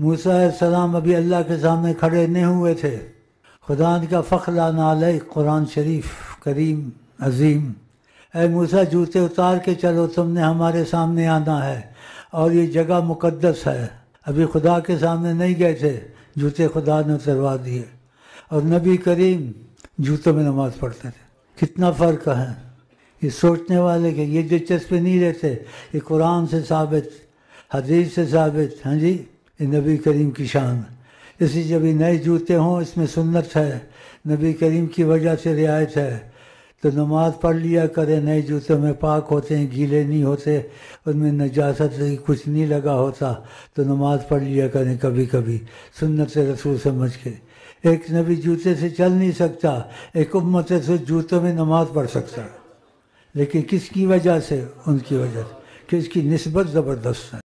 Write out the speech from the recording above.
मूसा सलाम अभी अल्लाह के सामने खड़े नहीं हुए थे खुदा का फ़खला नाल कुरान शरीफ करीम अजीम ए मूसा जूते उतार के चलो तुमने हमारे सामने आना है और ये जगह मुक़दस है अभी खुदा के सामने नहीं गए थे जूते खुदा ने उतरवा दिए और नबी करीम जूतों में नमाज़ पढ़ते थे कितना फ़र्क है ये सोचने वाले के ये दिलचस्पी नहीं रहते ये कुरान से साबित हदीस से साबित हाँ जी नबी करीम की शान इसी जब ये नए जूते हों इसमें सुन्नत है नबी करीम की वजह से रियायत है तो नमाज पढ़ लिया करें नए जूते में पाक होते हैं गीले नहीं होते उनमें नजासत कुछ नहीं लगा होता तो नमाज पढ़ लिया करें कभी कभी सुन्नत रसूल समझ के एक नबी जूते से चल नहीं सकता एक उम्मत से जूते में नमाज पढ़ सकता लेकिन किसकी वजह से उनकी वजह से कि इसकी नस्बत ज़बरदस्त है